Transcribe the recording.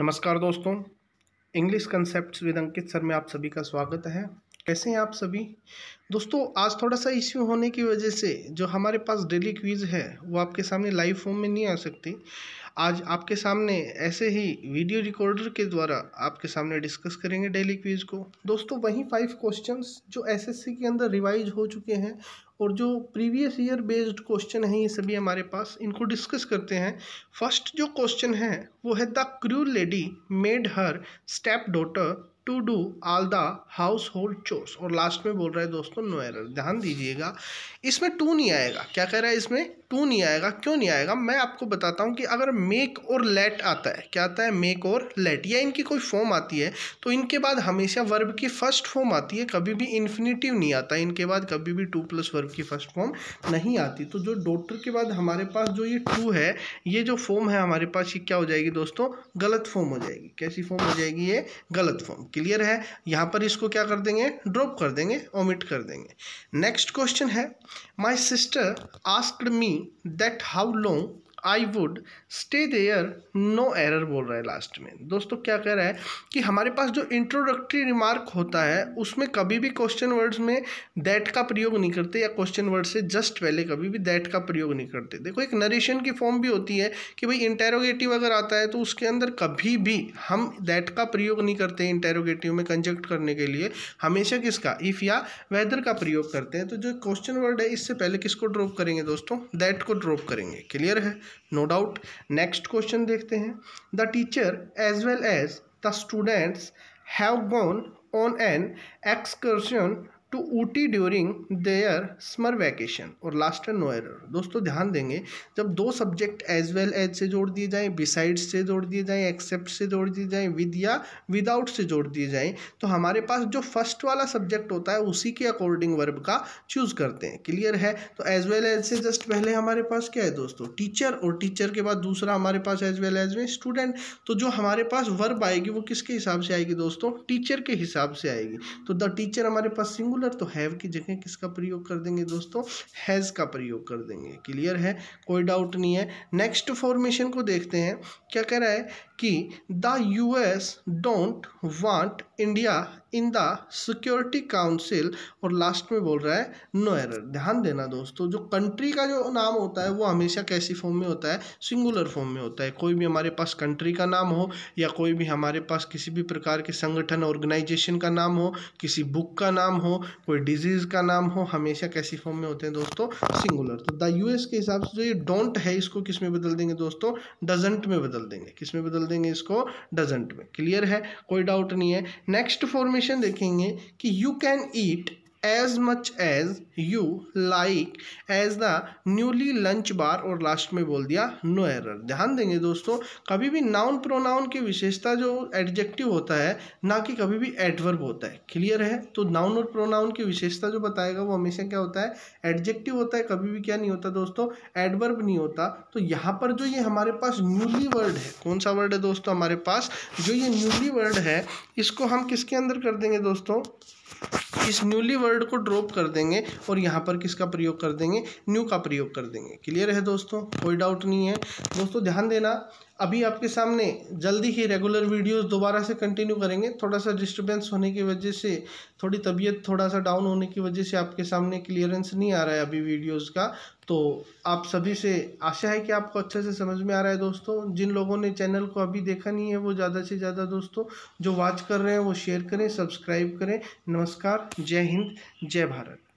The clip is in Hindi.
नमस्कार दोस्तों English concept with Ankit sir में आप सभी का स्वागत है कैसे हैं आप सभी दोस्तों आज थोड़ा सा इश्यू होने की वजह से जो हमारे पास डेली क्विज है वो आपके सामने लाइव फॉर्म में नहीं आ सकती आज आपके सामने ऐसे ही वीडियो रिकॉर्डर के द्वारा आपके सामने डिस्कस करेंगे डेली क्वीज को दोस्तों वही फाइव क्वेश्चंस जो एसएससी के अंदर रिवाइज हो चुके हैं और जो प्रीवियस ईयर बेस्ड क्वेश्चन हैं ये सभी हमारे पास इनको डिस्कस करते हैं फर्स्ट जो क्वेश्चन है वो है the cruel lady made her stepdaughter to do all the household chores और लास्ट में बोल रहा है दोस्तों नो एरर ध्यान दीजिएगा इसमें टू नहीं आएगा क्या कह रहा है इसमें टू नहीं आएगा क्यों नहीं आएगा मैं आपको बताता हूँ कि अगर मेक और लेट आता है क्या आता है मेक और लेट या इनकी कोई फॉर्म आती है तो इनके बाद हमेशा वर्ब की फर्स्ट फॉर्म आती है कभी भी इन्फिनेटिव नहीं आता इनके बाद कभी भी टू प्लस वर्ब की फर्स्ट फॉर्म नहीं आती तो जो डॉक्टर के बाद हमारे पास जो ये टू है ये जो फॉर्म है हमारे पास ये क्या हो जाएगी दोस्तों गलत फॉर्म हो जाएगी कैसी फॉर्म हो जाएगी ये गलत फॉर्म क्लियर है यहाँ पर इसको क्या कर देंगे ड्रॉप कर देंगे ओमिट कर देंगे नेक्स्ट क्वेश्चन है my sister asked me that how long I would stay there no error बोल रहा है लास्ट में दोस्तों क्या कह रहा है कि हमारे पास जो इंट्रोडक्टरी रिमार्क होता है उसमें कभी भी क्वेश्चन वर्ड्स में दैट का प्रयोग नहीं करते या क्वेश्चन वर्ड से जस्ट पहले कभी भी दैट का प्रयोग नहीं करते देखो एक नरेशन की फॉर्म भी होती है कि भाई इंटेरोगेटिव अगर आता है तो उसके अंदर कभी भी हम दैट का प्रयोग नहीं करते इंटेरोगेटिव में कंजक्ट करने के लिए हमेशा किसका इफ़ या वेदर का प्रयोग करते हैं तो जो क्वेश्चन वर्ड है इससे पहले किसको ड्रॉप करेंगे दोस्तों दैट को ड्रॉप करेंगे क्लियर है नो डाउट नेक्स्ट क्वेश्चन देखते हैं the teacher as well as the students have gone on an excursion to Ooty during their summer vacation और लास्ट एंड नो एरर दोस्तों ध्यान देंगे जब दो सब्जेक्ट एज वेल एज से जोड़ दिए जाएँ बिसाइड्स से जोड़ दिए जाएँ एक्सेप्ट से जोड़ दिए जाएँ विद या विदाउट से जोड़ दिए जाएँ तो हमारे पास जो फर्स्ट वाला सब्जेक्ट होता है उसी के अकॉर्डिंग वर्ब का चूज़ करते हैं क्लियर है तो एज वेल एज से जस्ट पहले हमारे पास क्या है दोस्तों टीचर और टीचर के बाद दूसरा हमारे पास एज वेल एज में स्टूडेंट तो जो हमारे पास वर्ब आएगी वो किसके हिसाब से आएगी दोस्तों टीचर के हिसाब से आएगी तो द टीचर हमारे पास सिंगल रेगुलर तो हैव की जगह किसका प्रयोग कर देंगे दोस्तों हैज़ का प्रयोग कर देंगे क्लियर है कोई डाउट नहीं है नेक्स्ट फॉर्मेशन को देखते हैं क्या कह रहा है कि the US don't want India in the security council और लास्ट में बोल रहा है नो एरर ध्यान देना दोस्तों जो कंट्री का जो नाम होता है वो हमेशा कैसी फॉर्म में होता है सिंगुलर फॉर्म में होता है कोई भी हमारे पास कंट्री का नाम हो या कोई भी हमारे पास किसी भी प्रकार के संगठन ऑर्गेनाइजेशन का नाम हो किसी बुक का नाम हो कोई डिजीज़ का नाम हो हमेशा कैसी फॉर्म में होते हैं दोस्तों सिंगुलर तो द यू के हिसाब से जो ये डोंट है इसको किस में बदल देंगे दोस्तों डजेंट में बदल देंगे किस में बदल देंगे इसको डजेंट में क्लियर है कोई डाउट नहीं है नेक्स्ट फॉर्मेशन देखेंगे कि you can eat as much as you like as the newly launched bar और लास्ट में बोल दिया no एरर ध्यान देंगे दोस्तों कभी भी नाउन प्रोनाउन की विशेषता जो एडजेक्टिव होता है ना कि कभी भी एडवर्ब होता है क्लियर है तो नाउन और प्रोनाउन की विशेषता जो बताएगा वो हमेशा क्या होता है एडजेक्टिव होता है कभी भी क्या नहीं होता दोस्तों एडवर्ब नहीं होता तो यहाँ पर जो ये हमारे पास न्यूली वर्ड है कौन सा वर्ड है दोस्तों हमारे पास जो ये न्यूली वर्ड है इसको हम किसके अंदर कर देंगे दोस्तों इस न्यूली वर्ड को ड्रॉप कर देंगे और यहाँ पर किसका प्रयोग कर देंगे न्यू का प्रयोग कर देंगे क्लियर है दोस्तों कोई डाउट नहीं है दोस्तों ध्यान देना अभी आपके सामने जल्दी ही रेगुलर वीडियोस दोबारा से कंटिन्यू करेंगे थोड़ा सा डिस्टर्बेंस होने की वजह से थोड़ी तबीयत थोड़ा सा डाउन होने की वजह से आपके सामने क्लियरेंस नहीं आ रहा है अभी वीडियोस का तो आप सभी से आशा है कि आपको अच्छे से समझ में आ रहा है दोस्तों जिन लोगों ने चैनल को अभी देखा नहीं है वो ज़्यादा से ज़्यादा दोस्तों जो वॉच कर रहे हैं वो शेयर करें सब्सक्राइब करें नमस्कार जय हिंद जय भारत